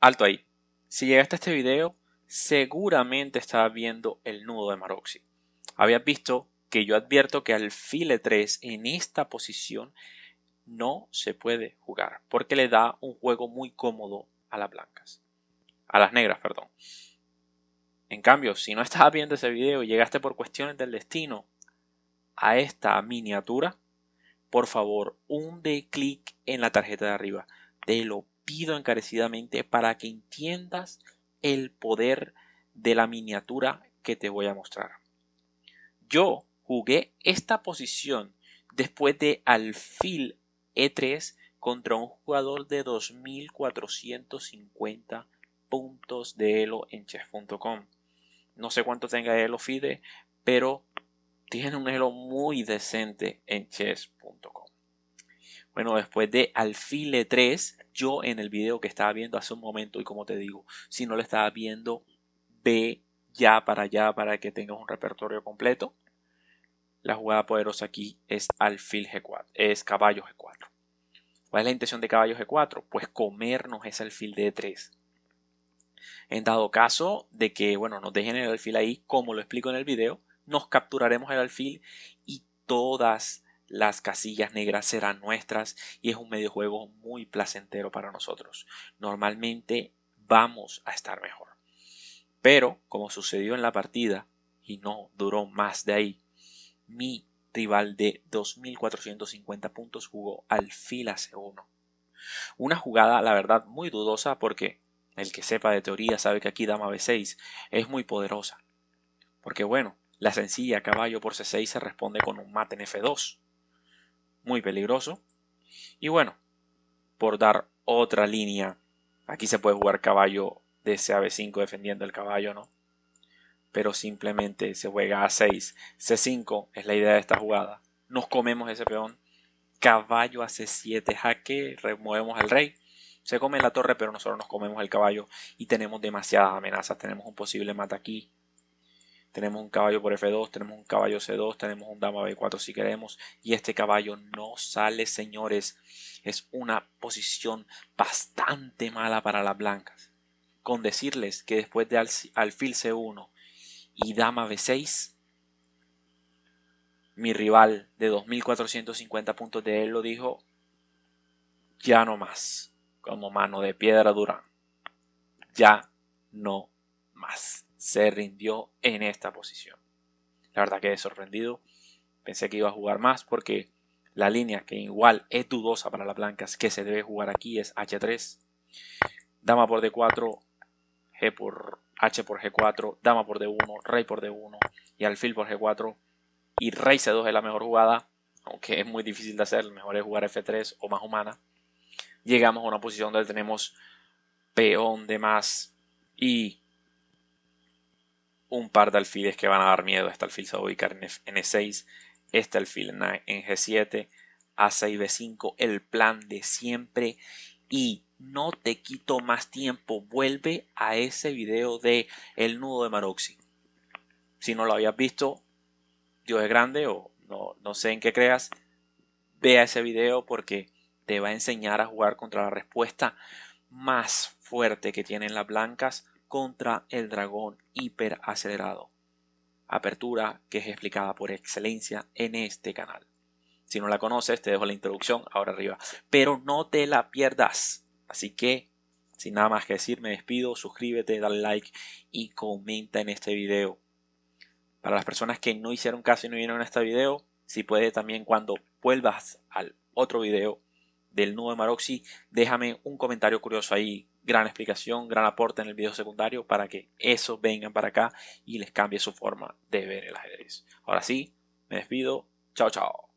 Alto ahí. Si llegaste a este video, seguramente estabas viendo el nudo de Maroxi. Habías visto que yo advierto que al file 3 en esta posición no se puede jugar porque le da un juego muy cómodo a las blancas. A las negras, perdón. En cambio, si no estabas viendo ese video y llegaste por cuestiones del destino a esta miniatura, por favor, un de clic en la tarjeta de arriba. Te lo pido encarecidamente para que entiendas el poder de la miniatura que te voy a mostrar. Yo jugué esta posición después de alfil E3 contra un jugador de 2450 puntos de Elo en chess.com. No sé cuánto tenga Elo Fide, pero tiene un Elo muy decente en chess. Bueno, después de alfil e 3, yo en el video que estaba viendo hace un momento, y como te digo, si no lo estaba viendo, ve ya para allá para que tengas un repertorio completo. La jugada poderosa aquí es alfil G4, es caballo G4. ¿Cuál es la intención de caballo G4? Pues comernos ese alfil D3. En dado caso de que, bueno, nos dejen el alfil ahí, como lo explico en el video, nos capturaremos el alfil y todas las casillas negras serán nuestras y es un medio juego muy placentero para nosotros. Normalmente vamos a estar mejor. Pero, como sucedió en la partida, y no duró más de ahí, mi rival de 2.450 puntos jugó al a C1. Una jugada, la verdad, muy dudosa porque el que sepa de teoría sabe que aquí dama B6 es muy poderosa. Porque bueno, la sencilla caballo por C6 se responde con un mate en F2 muy peligroso. Y bueno, por dar otra línea, aquí se puede jugar caballo de CAB5 defendiendo el caballo, ¿no? Pero simplemente se juega A6, C5 es la idea de esta jugada. Nos comemos ese peón, caballo a C7, jaque, removemos al rey. Se come la torre, pero nosotros nos comemos el caballo y tenemos demasiadas amenazas. Tenemos un posible mata aquí, tenemos un caballo por F2, tenemos un caballo C2, tenemos un dama B4 si queremos, y este caballo no sale, señores. Es una posición bastante mala para las blancas. Con decirles que después de alfil C1 y dama B6, mi rival de 2.450 puntos de él lo dijo, ya no más, como mano de piedra dura, ya no más se rindió en esta posición. La verdad que he sorprendido. Pensé que iba a jugar más porque la línea que igual es dudosa para las blancas que se debe jugar aquí es H3. Dama por D4, G por H por G4, Dama por D1, Rey por D1 y Alfil por G4. Y Rey C2 es la mejor jugada, aunque es muy difícil de hacer, mejor es jugar F3 o más humana. Llegamos a una posición donde tenemos peón de más y un par de alfiles que van a dar miedo. Este alfil se va a ubicar en, E6, e este alfil en, G7, A6, B5, el plan de siempre. Y no te quito más tiempo, vuelve a ese video de El nudo de Maroxi. Si no lo habías visto, Dios es grande o no, no sé en qué creas, vea ese video porque te va a enseñar a jugar contra la respuesta más fuerte que tienen las blancas contra el dragón hiperacelerado. Apertura que es explicada por excelencia en este canal. Si no la conoces, te dejo la introducción ahora arriba. Pero no te la pierdas. Así que, sin nada más que decir, me despido. Suscríbete, dale like y comenta en este video. Para las personas que no hicieron caso y no vieron este video, si puede también cuando vuelvas al otro video del nudo de Maroxy, déjame un comentario curioso ahí gran explicación, gran aporte en el video secundario para que eso vengan para acá y les cambie su forma de ver el ajedrez. Ahora sí, me despido. Chao, chao.